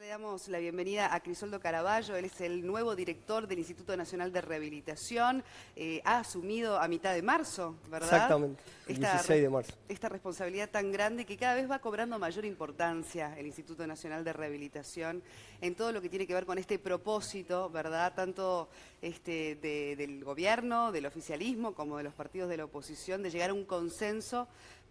le damos la bienvenida a Crisoldo Caraballo, él es el nuevo director del Instituto Nacional de Rehabilitación, eh, ha asumido a mitad de marzo, ¿verdad? Exactamente, el 16 de marzo. Esta responsabilidad tan grande que cada vez va cobrando mayor importancia el Instituto Nacional de Rehabilitación en todo lo que tiene que ver con este propósito, ¿verdad? Tanto este, del gobierno, del oficialismo, como de los partidos de la oposición, de llegar a un consenso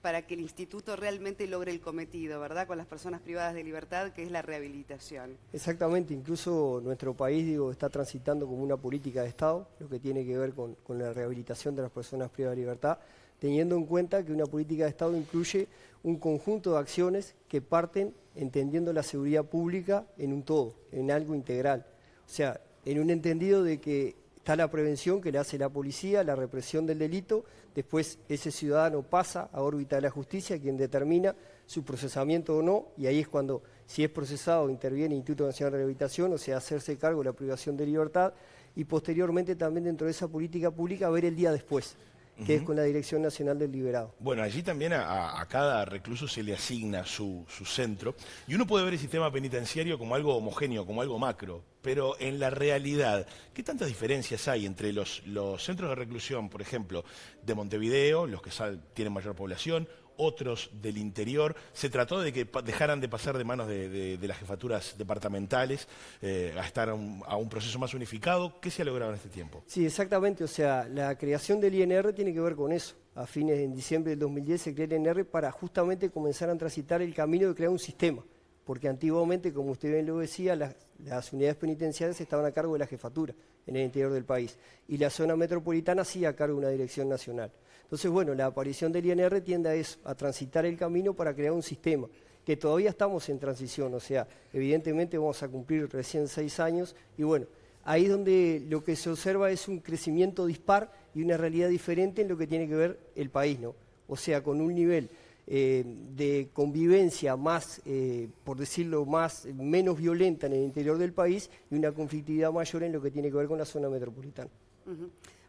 para que el instituto realmente logre el cometido, ¿verdad? Con las personas privadas de libertad, que es la rehabilitación. Exactamente, incluso nuestro país, digo, está transitando como una política de Estado, lo que tiene que ver con, con la rehabilitación de las personas privadas de libertad, teniendo en cuenta que una política de Estado incluye un conjunto de acciones que parten entendiendo la seguridad pública en un todo, en algo integral. O sea, en un entendido de que está la prevención que le hace la policía, la represión del delito, Después ese ciudadano pasa a órbita de la justicia, quien determina su procesamiento o no, y ahí es cuando, si es procesado, interviene el Instituto Nacional de Rehabilitación, o sea, hacerse cargo de la privación de libertad, y posteriormente también dentro de esa política pública ver el día después que es con la Dirección Nacional del Liberado. Bueno, allí también a, cada recluso se le asigna su, su, centro y uno puede ver el sistema penitenciario como algo homogéneo, como algo macro, pero en la realidad, ¿qué tantas diferencias hay entre los, los centros de reclusión, por ejemplo, de Montevideo, los que tienen mayor población, otros del interior. Se trató de que dejaran de pasar de manos de, las jefaturas departamentales eh, a estar a un, proceso más unificado. ¿Qué se ha logrado en este tiempo? Sí, exactamente. O sea, la creación del INR tiene que ver con eso. A fines de diciembre del 2010 se creó el INR para justamente comenzar a transitar el camino de crear un sistema. Porque antiguamente, como usted bien lo decía, las, las unidades penitenciarias estaban a cargo de la jefatura en el interior del país y la zona metropolitana sí a cargo de una dirección nacional. Entonces, bueno, la aparición del INR tiende a, a transitar el camino para crear un sistema, que todavía estamos en transición, o sea, evidentemente vamos a cumplir recién seis años, y bueno, ahí es donde lo que se observa es un crecimiento dispar y una realidad diferente en lo que tiene que ver el país, ¿no? O sea, con un nivel eh, de convivencia más, eh, por decirlo más, menos violenta en el interior del país y una conflictividad mayor en lo que tiene que ver con la zona metropolitana.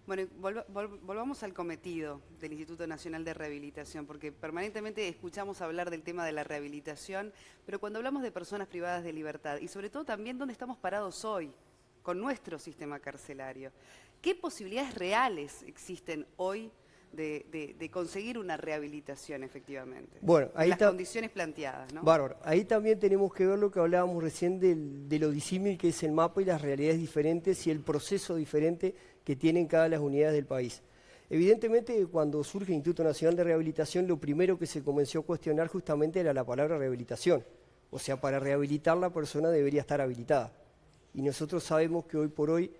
Bueno, volvamos al cometido del Instituto Nacional de Rehabilitación, porque permanentemente escuchamos hablar del tema de la rehabilitación, pero cuando hablamos de personas privadas de libertad y sobre todo también dónde estamos parados hoy con nuestro sistema carcelario, ¿qué posibilidades reales existen hoy de, conseguir una rehabilitación efectivamente? Bueno, ahí las condiciones planteadas, ¿no? Bárbaro, ahí también tenemos que ver lo que hablábamos recién de lo disímil que es el mapa y las realidades diferentes y el proceso diferente que tienen cada las unidades del país. Evidentemente, cuando surge el Instituto Nacional de Rehabilitación, lo primero que se comenzó a cuestionar justamente era la palabra rehabilitación. O sea, para rehabilitar la persona debería estar habilitada. Y nosotros sabemos que hoy por hoy,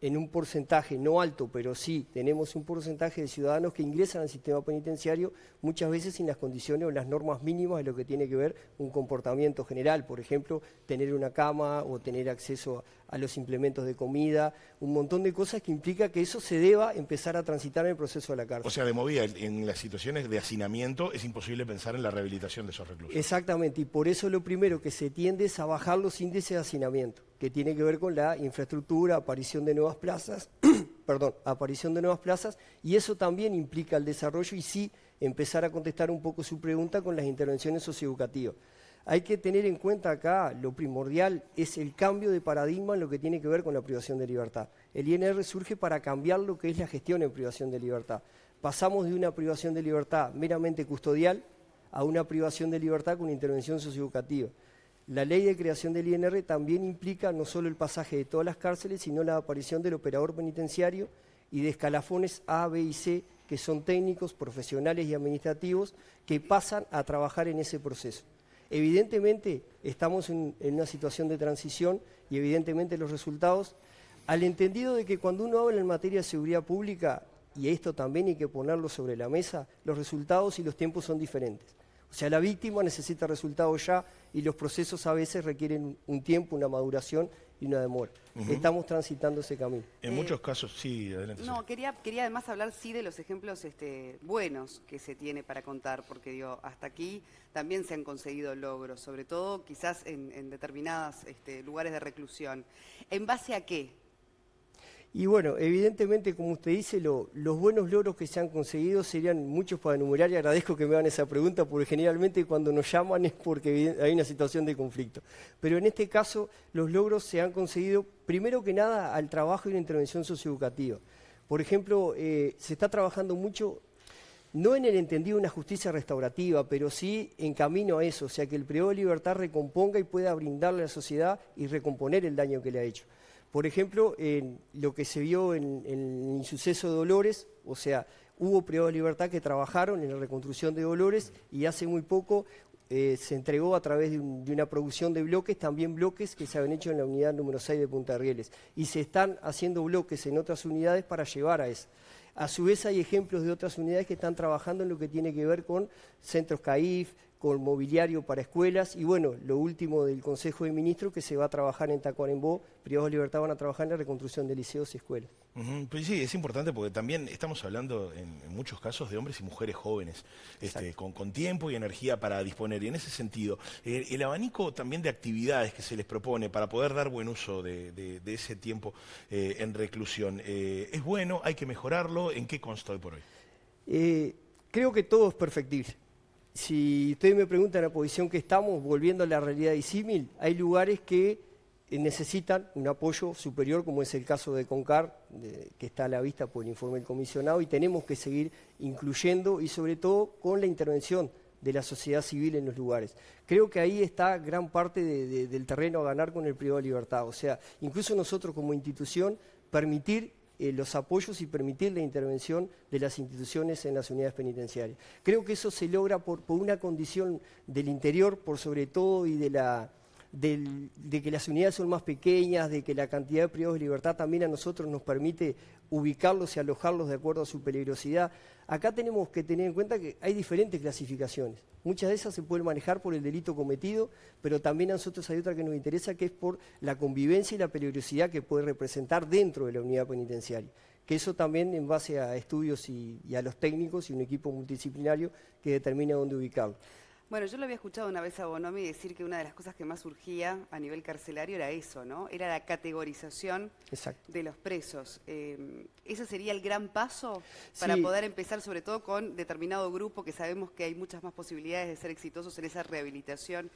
en un porcentaje no alto, pero sí tenemos un porcentaje de ciudadanos que ingresan al sistema penitenciario muchas veces sin las condiciones o las normas mínimas de lo que tiene que ver un comportamiento general, por ejemplo, tener una cama o tener acceso a los implementos de comida, un montón de cosas que implica que eso se deba empezar a transitar en el proceso de la cárcel. O sea, de movida, en las situaciones de hacinamiento es imposible pensar en la rehabilitación de esos reclusos. Exactamente, y por eso lo primero que se tiende es a bajar los índices de hacinamiento, que tiene que ver con la infraestructura, aparición de nuevas plazas, perdón, aparición de nuevas plazas, y eso también implica el desarrollo y sí empezar a contestar un poco su pregunta con las intervenciones socioeducativas. Hay que tener en cuenta acá, lo primordial es el cambio de paradigma en lo que tiene que ver con la privación de libertad. El INR surge para cambiar lo que es la gestión en privación de libertad. Pasamos de una privación de libertad meramente custodial a una privación de libertad con intervención socioeducativa. La ley de creación del INR también implica no solo el pasaje de todas las cárceles, sino la aparición del operador penitenciario y de escalafones A, B y C, que son técnicos, profesionales y administrativos, que pasan a trabajar en ese proceso. Evidentemente estamos en, una situación de transición y evidentemente los resultados, al entendido de que cuando uno habla en materia de seguridad pública, y esto también hay que ponerlo sobre la mesa, los resultados y los tiempos son diferentes. O sea, la víctima necesita resultados ya y los procesos a veces requieren un tiempo, una maduración y una demora. Estamos transitando ese camino. En eh, muchos casos, sí, adelante. No, quería, quería además hablar, sí, de los ejemplos este, buenos que se tiene para contar, porque digo, hasta aquí también se han conseguido logros, sobre todo quizás en, determinados este, lugares de reclusión. ¿En base a qué? Y bueno, evidentemente, como usted dice, los buenos logros que se han conseguido serían muchos para enumerar y agradezco que me hagan esa pregunta porque generalmente cuando nos llaman es porque hay una situación de conflicto. Pero en este caso, los logros se han conseguido primero que nada al trabajo y la intervención socioeducativa. Por ejemplo, eh, se está trabajando mucho, no en el entendido de una justicia restaurativa, pero sí en camino a eso, o sea, que el periodo de libertad recomponga y pueda brindarle a la sociedad y recomponer el daño que le ha hecho. Por ejemplo, lo que se vio en, el suceso de Dolores, o sea, hubo privados de libertad que trabajaron en la reconstrucción de Dolores y hace muy poco eh, se entregó a través de, una producción de bloques, también bloques que se habían hecho en la unidad número 6 de Punta Rieles. Y se están haciendo bloques en otras unidades para llevar a eso. A su vez hay ejemplos de otras unidades que están trabajando en lo que tiene que ver con centros CAIF, con mobiliario para escuelas y bueno, lo último del Consejo de Ministros que se va a trabajar en Tacuarembó, privados de libertad van a trabajar en la reconstrucción de liceos y escuelas. Pues sí, es importante porque también estamos hablando en, muchos casos de hombres y mujeres jóvenes, este, con, tiempo y energía para disponer. Y en ese sentido, el, abanico también de actividades que se les propone para poder dar buen uso de, ese tiempo eh, en reclusión, eh, ¿es bueno? ¿Hay que mejorarlo? ¿En qué consta hoy por hoy? Eh, creo que todo es perfectible si ustedes me preguntan la posición que estamos, volviendo a la realidad disímil, hay lugares que eh, necesitan un apoyo superior, como es el caso de CONCAR, que está a la vista por el informe del comisionado, y tenemos que seguir incluyendo y sobre todo con la intervención de la sociedad civil en los lugares. Creo que ahí está gran parte del terreno a ganar con el privado de libertad. O sea, incluso nosotros como institución, permitir eh, los apoyos y permitir la intervención de las instituciones en las unidades penitenciarias. Creo que eso se logra por una condición del interior, por sobre todo, y de la de que las unidades son más pequeñas, de que la cantidad de privados de libertad también a nosotros nos permite ubicarlos y alojarlos de acuerdo a su peligrosidad. Acá tenemos que tener en cuenta que hay diferentes clasificaciones. Muchas de esas se pueden manejar por el delito cometido, pero también a nosotros hay otra que nos interesa, que es por la convivencia y la peligrosidad que puede representar dentro de la unidad penitenciaria que eso también en base a estudios y, y, a los técnicos y un equipo multidisciplinario que determina dónde ubicarlo. Bueno, yo lo había escuchado una vez a Bonomi decir que una de las cosas que más surgía a nivel carcelario era eso, ¿no? Era la categorización de los presos. Eh, ¿Ese sería el gran paso para poder empezar, sobre todo con determinado grupo que sabemos que hay muchas más posibilidades de ser exitosos en esa rehabilitación?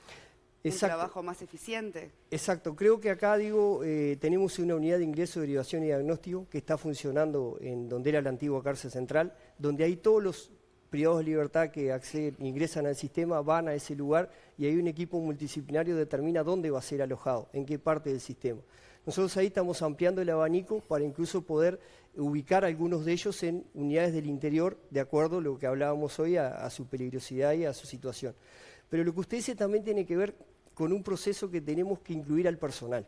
Exacto. un trabajo más eficiente. Exacto, creo que acá digo, eh, tenemos una unidad de ingreso, derivación y diagnóstico que está funcionando en donde era la antigua cárcel central, donde hay todos los privados de libertad que ingresan al sistema van a ese lugar y ahí un equipo multidisciplinario determina dónde va a ser alojado, en qué parte del sistema. Nosotros ahí estamos ampliando el abanico para incluso poder ubicar algunos de ellos en unidades del interior, de acuerdo a lo que hablábamos hoy, a, su peligrosidad y a su situación. Pero lo que usted dice también tiene que ver con un proceso que tenemos que incluir al personal.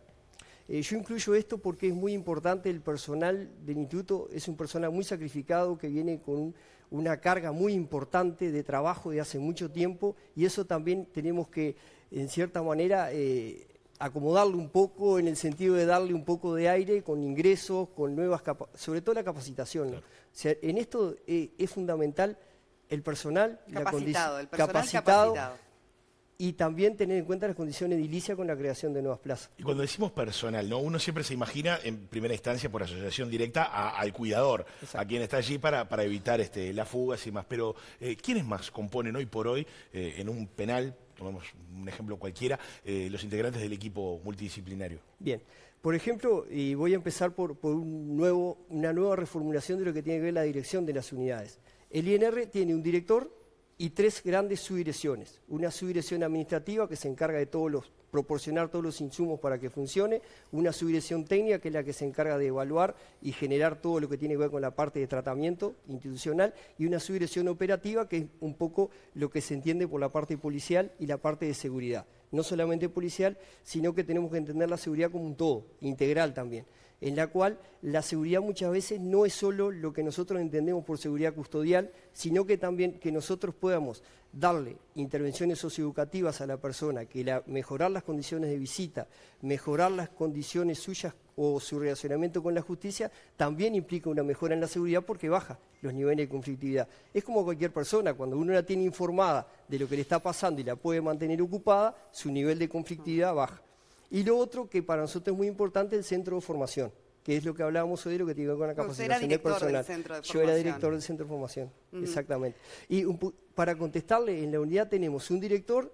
Eh, yo incluyo esto porque es muy importante, el personal del instituto es un personal muy sacrificado que viene con un una carga muy importante de trabajo de hace mucho tiempo y eso también tenemos que, en cierta manera, eh, acomodarlo un poco en el sentido de darle un poco de aire con ingresos, con nuevas sobre todo la capacitación. en esto eh, es fundamental el personal, el capacitado y también tener en cuenta las condiciones edilicias con la creación de nuevas plazas. Y cuando decimos personal, ¿no? Uno siempre se imagina en primera instancia por asociación directa al cuidador, a quien está allí para, para evitar este, las fugas y más. Pero, eh, ¿quiénes más componen hoy por hoy eh, en un penal, tomemos un ejemplo cualquiera, eh, los integrantes del equipo multidisciplinario? Bien. Por ejemplo, y voy a empezar por, por un nuevo, una nueva reformulación de lo que tiene que ver la dirección de las unidades. El INR tiene un director y tres grandes subdirecciones. Una subdirección administrativa que se encarga de proporcionar todos los insumos para que funcione, una subdirección técnica que es la que se encarga de evaluar y generar todo lo que tiene que ver con la parte de tratamiento institucional y una subdirección operativa que es un poco lo que se entiende por la parte policial y la parte de seguridad no solamente policial, sino que tenemos que entender la seguridad como un todo, integral también, en la cual la seguridad muchas veces no es solo lo que nosotros entendemos por seguridad custodial, sino que también que nosotros podamos darle intervenciones socioeducativas a la persona, que la, mejorar las condiciones de visita, mejorar las condiciones suyas o su relacionamiento con la justicia, también implica una mejora en la seguridad porque baja los niveles de conflictividad. Es como cualquier persona, cuando uno la tiene informada de lo que le está pasando y la puede mantener ocupada, su nivel de conflictividad baja. Y lo otro que para nosotros es muy importante, el centro de formación que es lo que hablábamos hoy de lo que tiene con la capacitación personal. Del de Yo era director del centro de formación, exactamente. Y para contestarle, en la unidad tenemos un director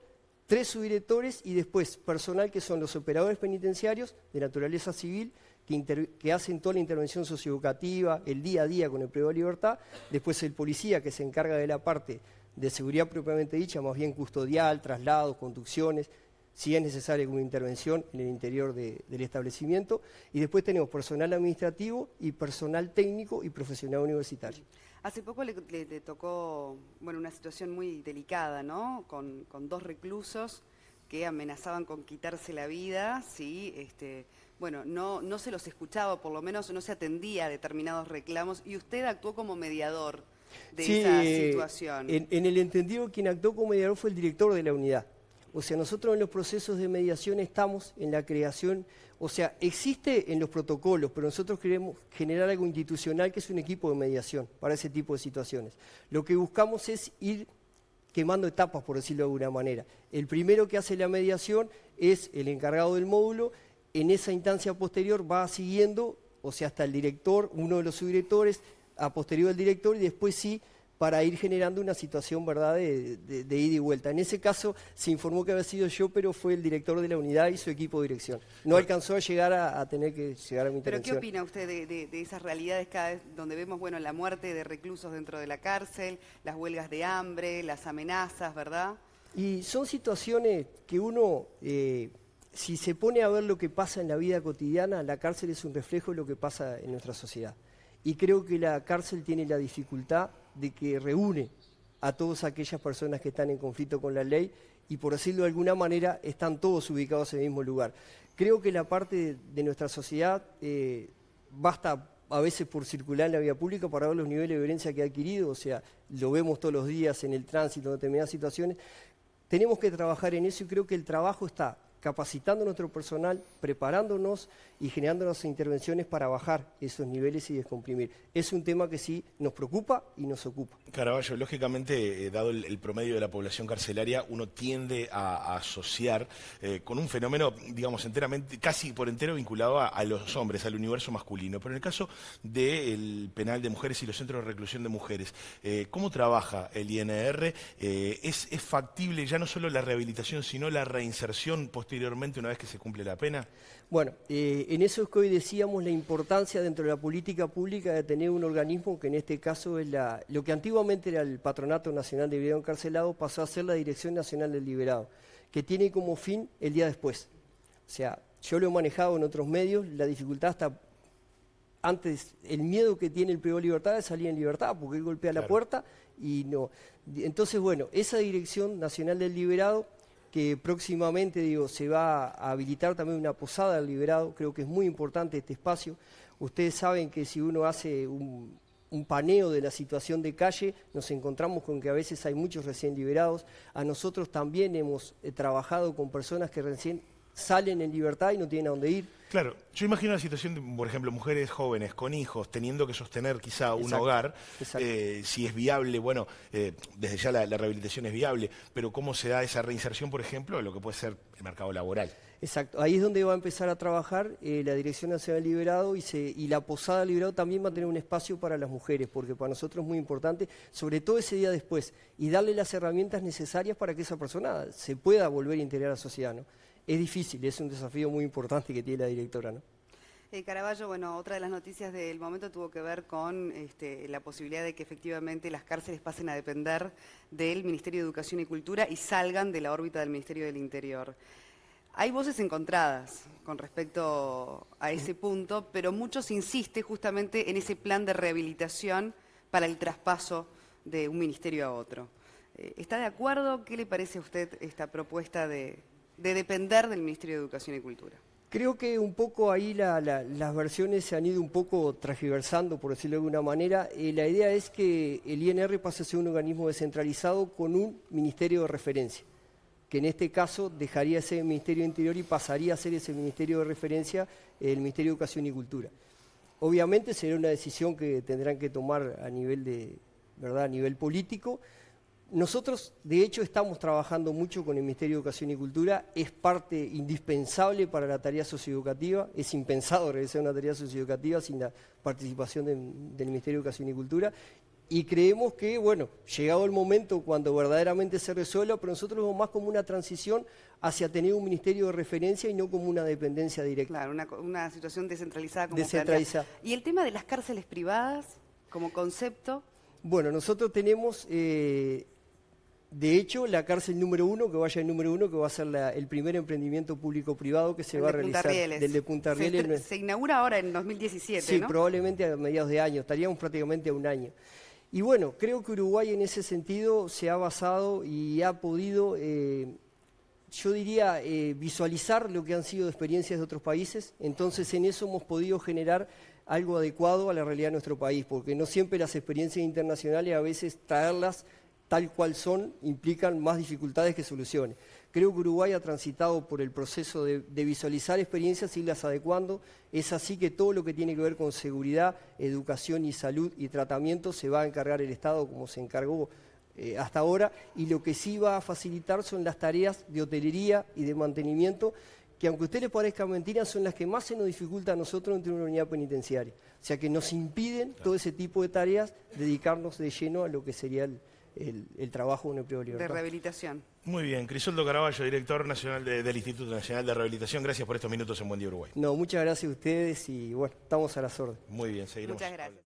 tres subdirectores y después personal que son los operadores penitenciarios de naturaleza civil que, hacen toda la intervención socioeducativa, el día a día con el privado de libertad, después el policía que se encarga de la parte de seguridad propiamente dicha, más bien custodial, traslados, conducciones, si es necesaria una intervención en el interior del establecimiento. Y después tenemos personal administrativo y personal técnico y profesional universitario. Hace poco le, tocó bueno, una situación muy delicada, ¿no? Con, dos reclusos que amenazaban con quitarse la vida, sí, este, bueno, no, no se los escuchaba, por lo menos no se atendía a determinados reclamos y usted actuó como mediador de esa situación. en el entendido quien actuó como mediador fue el director de la unidad o sea, nosotros en los procesos de mediación estamos en la creación, o sea, existe en los protocolos, pero nosotros queremos generar algo institucional que es un equipo de mediación para ese tipo de situaciones. Lo que buscamos es ir quemando etapas, por decirlo de alguna manera. El primero que hace la mediación es el encargado del módulo, en esa instancia posterior va siguiendo, o sea, hasta el director, uno de los subdirectores, a posterior del director y después sí para ir generando una situación ¿verdad? De, ida y vuelta. En ese caso se informó que había sido yo, pero fue el director de la unidad y su equipo de dirección. No alcanzó a llegar a, tener que llegar a mi intervención. ¿Pero qué opina usted de, esas realidades cada vez donde vemos bueno, la muerte de reclusos dentro de la cárcel, las huelgas de hambre, las amenazas, verdad? Y son situaciones que uno... Eh, si se pone a ver lo que pasa en la vida cotidiana, la cárcel es un reflejo de lo que pasa en nuestra sociedad. Y creo que la cárcel tiene la dificultad de que reúne a todas aquellas personas que están en conflicto con la ley y por decirlo de alguna manera están todos ubicados en el mismo lugar. Creo que la parte de nuestra sociedad eh, basta a veces por circular en la vía pública para ver los niveles de violencia que ha adquirido, o sea, lo vemos todos los días en el tránsito, en determinadas situaciones. Tenemos que trabajar en eso y creo que el trabajo está capacitando nuestro personal, preparándonos y generando las intervenciones para bajar esos niveles y descomprimir. Es un tema que sí nos preocupa y nos ocupa. Caraballo, lógicamente, eh, dado el, promedio de la población carcelaria, uno tiende a, asociar eh, con un fenómeno, digamos, enteramente, casi por entero vinculado a, los hombres, al universo masculino. Pero en el caso del penal de mujeres y los centros de reclusión de mujeres, eh, ¿cómo trabaja el INR? ¿es, ¿Es factible ya no solo la rehabilitación, sino la reinserción posterior? posteriormente una vez que se cumple la pena? Bueno, eh, en eso es que hoy decíamos la importancia dentro de la política pública de tener un organismo que en este caso es la, lo que antiguamente era el Patronato Nacional de Liberado Encarcelado, pasó a ser la Dirección Nacional del Liberado, que tiene como fin el día después. O sea, yo lo he manejado en otros medios, la dificultad está antes el miedo que tiene el privado de libertad es salir en libertad, porque él golpea la puerta y no. Entonces, bueno, esa Dirección Nacional del Liberado que próximamente digo, se va a habilitar también una posada del liberado, creo que es muy importante este espacio. Ustedes saben que si uno hace un, paneo de la situación de calle, nos encontramos con que a veces hay muchos recién liberados. A nosotros también hemos eh, trabajado con personas que recién salen en libertad y no tienen a dónde ir. Claro, yo imagino la situación por ejemplo, mujeres jóvenes con hijos teniendo que sostener quizá un hogar, eh, si es viable, bueno, eh, desde ya la, rehabilitación es viable, pero ¿cómo se da esa reinserción, por ejemplo, a lo que puede ser el mercado laboral? Exacto, ahí es donde va a empezar a trabajar eh, la Dirección Nacional Liberado y, se, y la Posada Liberado también va a tener un espacio para las mujeres, porque para nosotros es muy importante, sobre todo ese día después, y darle las herramientas necesarias para que esa persona se pueda volver a integrar a la sociedad. ¿no? es difícil, es un desafío muy importante que tiene la directora. ¿no? Eh, Caraballo, bueno, otra de las noticias del momento tuvo que ver con este, la posibilidad de que efectivamente las cárceles pasen a depender del Ministerio de Educación y Cultura y salgan de la órbita del Ministerio del Interior. Hay voces encontradas con respecto a ese punto, pero muchos insisten justamente en ese plan de rehabilitación para el traspaso de un ministerio a otro. Eh, ¿Está de acuerdo? ¿Qué le parece a usted esta propuesta de, de depender del Ministerio de Educación y Cultura. Creo que un poco ahí las versiones se han ido un poco transversando, por decirlo de alguna manera. Eh, la idea es que el INR pase a ser un organismo descentralizado con un ministerio de referencia, que en este caso dejaría ser el Ministerio de Interior y pasaría a ser ese ministerio de referencia el Ministerio de Educación y Cultura. Obviamente será una decisión que tendrán que tomar a nivel de, ¿verdad? a nivel político, nosotros, de hecho, estamos trabajando mucho con el Ministerio de Educación y Cultura, es parte indispensable para la tarea socioeducativa, es impensado realizar una tarea socioeducativa sin la participación del Ministerio de Educación y Cultura, y creemos que, bueno, llegado el momento cuando verdaderamente se resuelva, pero nosotros vemos más como una transición hacia tener un ministerio de referencia y no como una dependencia directa. Claro, una, situación descentralizada como Descentralizada. ¿Y el tema de las cárceles privadas como concepto? Bueno, nosotros tenemos... Eh, de hecho, la cárcel número uno, que vaya el número uno, que va a ser el primer emprendimiento público-privado que se va a realizar del de Punta Rieles. Se, inaugura ahora en 2017. Sí, probablemente a mediados de año, estaríamos prácticamente a un año. Y bueno, creo que Uruguay en ese sentido se ha basado y ha podido, eh, yo diría, eh, visualizar lo que han sido experiencias de otros países. Entonces, en eso hemos podido generar algo adecuado a la realidad de nuestro país, porque no siempre las experiencias internacionales a veces traerlas tal cual son, implican más dificultades que soluciones. Creo que Uruguay ha transitado por el proceso de, visualizar experiencias y las adecuando. Es así que todo lo que tiene que ver con seguridad, educación y salud y tratamiento se va a encargar el Estado como se encargó eh, hasta ahora y lo que sí va a facilitar son las tareas de hotelería y de mantenimiento que aunque a ustedes les parezca mentira, son las que más se nos dificulta a nosotros entre una unidad penitenciaria. O sea que nos impiden todo ese tipo de tareas dedicarnos de lleno a lo que sería el, el, trabajo de un De rehabilitación. Muy bien, Crisoldo Caraballo, director nacional del Instituto Nacional de Rehabilitación, gracias por estos minutos en Buen Día Uruguay. No, muchas gracias a ustedes y bueno, estamos a las órdenes. Muy bien, seguiremos. Muchas gracias.